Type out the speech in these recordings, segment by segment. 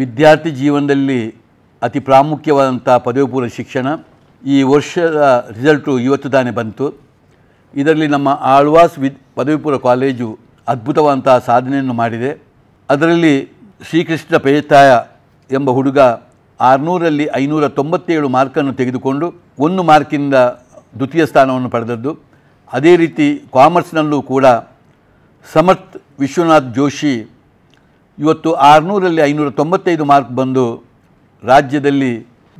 ವಿದ್ಯಾರ್ಥಿ ಜೀವನದಲ್ಲಿ ಅತಿ ಪ್ರಾಮುಖ್ಯವಾದಂಥ ಪದವಿ ಪೂರ್ವ ಶಿಕ್ಷಣ ಈ ವರ್ಷದ ರಿಸಲ್ಟು ಇವತ್ತು ತಾನೇ ಬಂತು ಇದರಲ್ಲಿ ನಮ್ಮ ಆಳ್ವಾಸ್ ವಿದ್ ಪದವಿ ಪೂರ್ವ ಕಾಲೇಜು ಅದ್ಭುತವಾದಂತಹ ಸಾಧನೆಯನ್ನು ಮಾಡಿದೆ ಅದರಲ್ಲಿ ಶ್ರೀಕೃಷ್ಣ ಪೇತಾಯ ಎಂಬ ಹುಡುಗ ಆರುನೂರಲ್ಲಿ ಐನೂರ ತೊಂಬತ್ತೇಳು ಮಾರ್ಕನ್ನು ತೆಗೆದುಕೊಂಡು ಒಂದು ಮಾರ್ಕಿಂದ ದ್ವಿತೀಯ ಸ್ಥಾನವನ್ನು ಪಡೆದದ್ದು ಅದೇ ರೀತಿ ಕಾಮರ್ಸ್ನಲ್ಲೂ ಕೂಡ ಸಮರ್ಥ್ ವಿಶ್ವನಾಥ್ ಜೋಶಿ ಇವತ್ತು ಆರುನೂರಲ್ಲಿ ಐನೂರ ತೊಂಬತ್ತೈದು ಮಾರ್ಕ್ ಬಂದು ರಾಜ್ಯದಲ್ಲಿ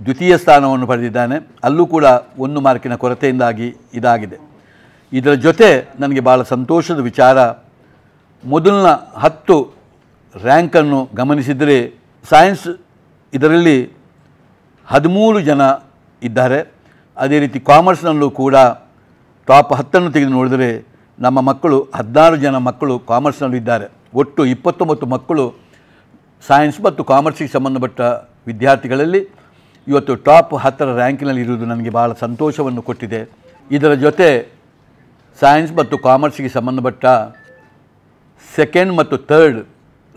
ದ್ವಿತೀಯ ಸ್ಥಾನವನ್ನು ಪಡೆದಿದ್ದಾನೆ ಅಲ್ಲೂ ಕೂಡ ಒಂದು ಮಾರ್ಕಿನ ಕೊರತೆಯಿಂದಾಗಿ ಇದಾಗಿದೆ ಇದರ ಜೊತೆ ನನಗೆ ಭಾಳ ಸಂತೋಷದ ವಿಚಾರ ಮೊದಲಿನ ಹತ್ತು ರ್ಯಾಂಕನ್ನು ಗಮನಿಸಿದರೆ ಸೈನ್ಸ್ ಇದರಲ್ಲಿ ಹದಿಮೂರು ಜನ ಇದ್ದಾರೆ ಅದೇ ರೀತಿ ಕಾಮರ್ಸ್ನಲ್ಲೂ ಕೂಡ ಟಾಪ್ ಹತ್ತನ್ನು ತೆಗೆದು ನೋಡಿದರೆ ನಮ್ಮ ಮಕ್ಕಳು ಹದಿನಾರು ಜನ ಮಕ್ಕಳು ಕಾಮರ್ಸ್ನಲ್ಲೂ ಇದ್ದಾರೆ ಒಟ್ಟು ಇಪ್ಪತ್ತೊಂಬತ್ತು ಮಕ್ಕಳು ಸೈನ್ಸ್ ಮತ್ತು ಕಾಮರ್ಸಿಗೆ ಸಂಬಂಧಪಟ್ಟ ವಿದ್ಯಾರ್ಥಿಗಳಲ್ಲಿ ಇವತ್ತು ಟಾಪ್ ಹತ್ತರ ರ್ಯಾಂಕಿನಲ್ಲಿ ಇರುವುದು ನನಗೆ ಭಾಳ ಸಂತೋಷವನ್ನು ಕೊಟ್ಟಿದೆ ಇದರ ಜೊತೆ ಸೈನ್ಸ್ ಮತ್ತು ಕಾಮರ್ಸಿಗೆ ಸಂಬಂಧಪಟ್ಟ ಸೆಕೆಂಡ್ ಮತ್ತು ಥರ್ಡ್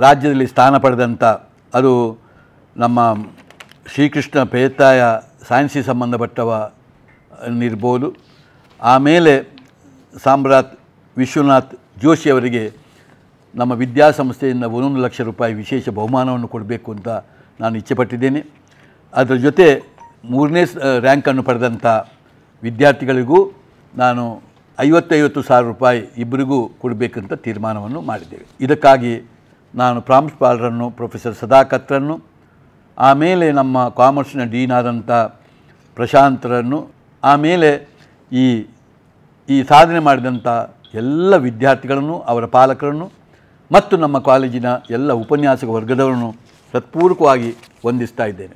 ರಾಜ್ಯದಲ್ಲಿ ಸ್ಥಾನ ಪಡೆದಂಥ ಅದು ನಮ್ಮ ಶ್ರೀಕೃಷ್ಣ ಪೇತಾಯ ಸೈನ್ಸಿಗೆ ಸಂಬಂಧಪಟ್ಟವ ಇರ್ಬೋದು ಆಮೇಲೆ ಸಾಮ್ರಾಟ್ ವಿಶ್ವನಾಥ್ ಜೋಶಿಯವರಿಗೆ ನಮ್ಮ ವಿದ್ಯಾಸಂಸ್ಥೆಯಿಂದ ಒಂದೊಂದು ಲಕ್ಷ ರೂಪಾಯಿ ವಿಶೇಷ ಬಹುಮಾನವನ್ನು ಕೊಡಬೇಕು ಅಂತ ನಾನು ಇಚ್ಛೆಪಟ್ಟಿದ್ದೇನೆ ಅದರ ಜೊತೆ ಮೂರನೇ ರ್ಯಾಂಕನ್ನು ಪಡೆದಂಥ ವಿದ್ಯಾರ್ಥಿಗಳಿಗೂ ನಾನು ಐವತ್ತೈವತ್ತು ಸಾವಿರ ರೂಪಾಯಿ ಇಬ್ಬರಿಗೂ ಕೊಡಬೇಕಂತ ತೀರ್ಮಾನವನ್ನು ಮಾಡಿದ್ದೇವೆ ಇದಕ್ಕಾಗಿ ನಾನು ಪ್ರಾಂಶುಪಾಲರನ್ನು ಪ್ರೊಫೆಸರ್ ಸದಾಕತ್ರನ್ನು ಆಮೇಲೆ ನಮ್ಮ ಕಾಮರ್ಸ್ನ ಡೀನ್ ಆದಂಥ ಪ್ರಶಾಂತರನ್ನು ಆಮೇಲೆ ಈ ಈ ಸಾಧನೆ ಮಾಡಿದಂಥ ಎಲ್ಲ ವಿದ್ಯಾರ್ಥಿಗಳನ್ನು ಅವರ ಪಾಲಕರನ್ನು ಮತ್ತು ನಮ್ಮ ಕಾಲೇಜಿನ ಎಲ್ಲ ಉಪನ್ಯಾಸಕ ವರ್ಗದವರನ್ನು ಹೃತ್ಪೂರ್ವಕವಾಗಿ ವಂದಿಸ್ತಾ ಇದ್ದೇನೆ